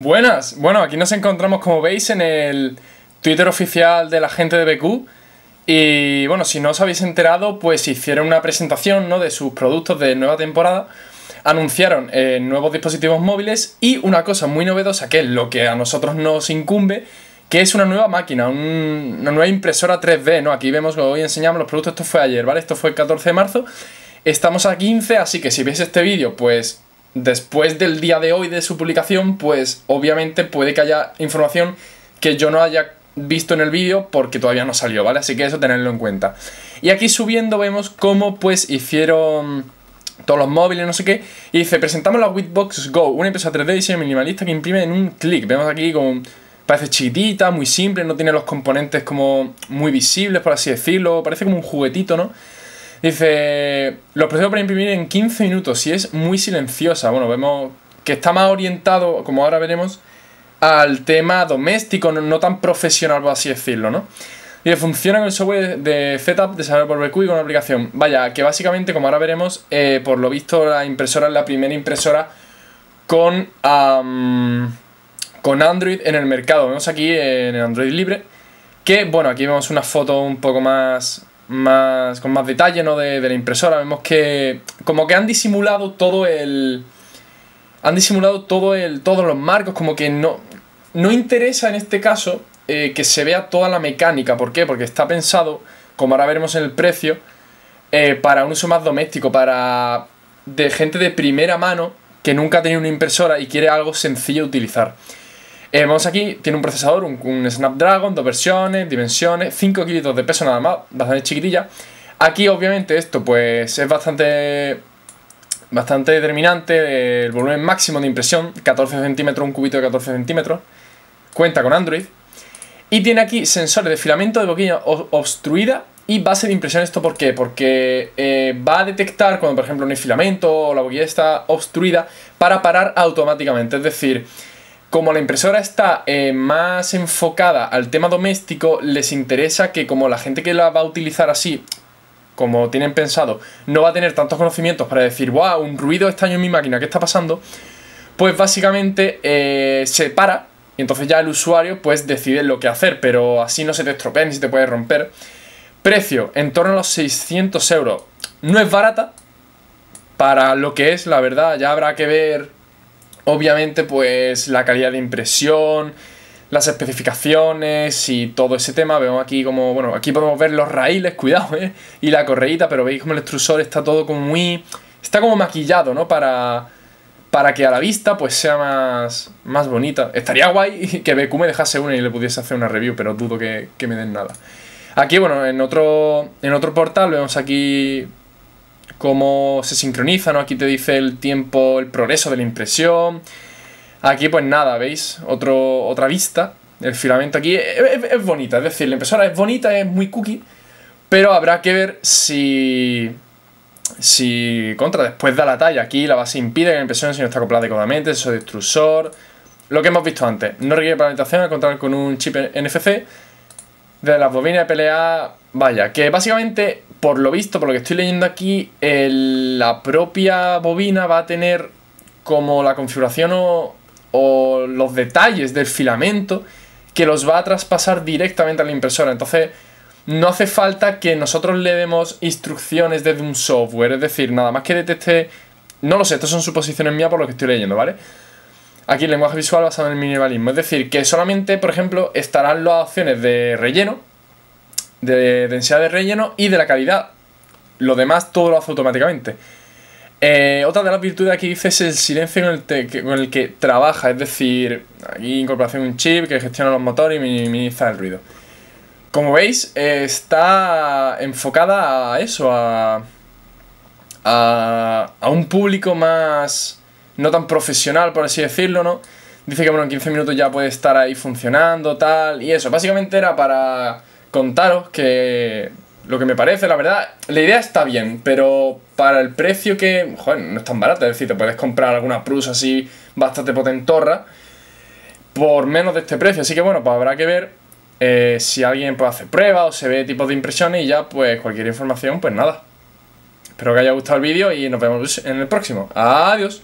Buenas, bueno, aquí nos encontramos como veis en el Twitter oficial de la gente de BQ y bueno, si no os habéis enterado, pues hicieron una presentación ¿no? de sus productos de nueva temporada, anunciaron eh, nuevos dispositivos móviles y una cosa muy novedosa que es lo que a nosotros nos incumbe, que es una nueva máquina, una nueva impresora 3D, ¿no? Aquí vemos, hoy enseñamos los productos, esto fue ayer, ¿vale? Esto fue el 14 de marzo, estamos a 15, así que si veis este vídeo, pues después del día de hoy de su publicación, pues obviamente puede que haya información que yo no haya visto en el vídeo porque todavía no salió, ¿vale? Así que eso tenerlo en cuenta. Y aquí subiendo vemos cómo pues hicieron todos los móviles, no sé qué. Y dice, presentamos la Witbox Go, una empresa 3D y diseño minimalista que imprime en un clic. Vemos aquí como parece chiquitita, muy simple, no tiene los componentes como muy visibles, por así decirlo. Parece como un juguetito, ¿no? Dice, los procesos para imprimir en 15 minutos y es muy silenciosa. Bueno, vemos que está más orientado, como ahora veremos, al tema doméstico, no, tan profesional, por así decirlo, ¿no? Dice, funciona con el software de Setup de Saber por BQ y con una aplicación. Vaya, que básicamente, como ahora veremos, eh, por lo visto la impresora es la primera impresora con, con Android en el mercado. Vemos aquí en el Android libre, que bueno, aquí vemos una foto un poco más más, con más detalle de, la impresora. Vemos que como que han disimulado todo el... Han disimulado todo el, todos los marcos, como que no, no interesa en este caso eh, que se vea toda la mecánica. ¿Por qué? Porque está pensado, como ahora veremos en el precio, eh, para un uso más doméstico, para de gente de primera mano que nunca ha tenido una impresora y quiere algo sencillo utilizar. Eh, vamos aquí, tiene un procesador, un, Snapdragon, dos versiones, dimensiones, 5 kilos de peso nada más, bastante chiquitilla. Aquí obviamente esto pues es bastante bastante determinante, el volumen máximo de impresión, 14 centímetros, un cubito de 14 centímetros, cuenta con Android. Y tiene aquí sensores de filamento de boquilla obstruida y base de impresión. ¿Esto por qué? Porque eh, va a detectar cuando, por ejemplo, no hay filamento o la boquilla está obstruida para parar automáticamente. Es decir, como la impresora está eh, más enfocada al tema doméstico, les interesa que como la gente que la va a utilizar así, como tienen pensado, no va a tener tantos conocimientos para decir, wow, un ruido extraño en mi máquina, ¿qué está pasando? Pues básicamente eh, se para y entonces ya el usuario pues decide lo que hacer, pero así no se te estropea ni se te puede romper. Precio, en torno a los 600 euros. No es barata para lo que es, la verdad, ya habrá que ver Obviamente, pues la calidad de impresión, las especificaciones y todo ese tema. Vemos aquí como, bueno, aquí podemos ver los raíles, cuidado, ¿eh? Y la correíta, pero veis como el extrusor está todo como muy... Está como maquillado, ¿no? Para, para que a la vista pues sea más, más bonita. Estaría guay que BQ me dejase una y le pudiese hacer una review, pero dudo que, me den nada. Aquí, bueno, en otro, en otro portal vemos aquí cómo se sincronizan, ¿no? aquí te dice el tiempo, el progreso de la impresión. Aquí pues nada, ¿veis? Otro, otra vista. El filamento aquí es, bonita, es decir, la impresora es bonita, es muy cookie, pero habrá que ver si si contra después da la talla aquí, la base impide que la impresión no está acoplada adecuadamente, eso es extrusor. Lo que hemos visto antes, no requiere planetación al contar con un chip NFC de las bobinas de pelea. Vaya, que básicamente por lo visto, por lo que estoy leyendo aquí, la propia bobina va a tener como la configuración o, los detalles del filamento que los va a traspasar directamente a la impresora. Entonces, no hace falta que nosotros le demos instrucciones desde un software, es decir, nada más que detecte... No lo sé, estas son suposiciones mías por lo que estoy leyendo, ¿vale? Aquí el lenguaje visual basado en el minimalismo. Es decir, que solamente, por ejemplo, estarán las opciones de relleno, de densidad de relleno y de la calidad. Lo demás todo lo hace automáticamente. Eh, otra de las virtudes que dice es el silencio con el, que trabaja, es decir, aquí incorporación de un chip que gestiona los motores y minimiza el ruido. Como veis, está enfocada a eso, a, a, un público más, no tan profesional, por así decirlo, ¿no? Dice que bueno, en 15 minutos ya puede estar ahí funcionando, tal, y eso. Básicamente era para contaros que lo que me parece, la verdad, la idea está bien, pero para el precio que, joder, no es tan barato, es decir, te puedes comprar alguna Prusa así bastante potentorra por menos de este precio, así que bueno, pues habrá que ver eh, si alguien puede hacer pruebas o se ve tipos de impresiones y ya pues cualquier información, pues nada. Espero que haya gustado el vídeo y nos vemos en el próximo. Adiós.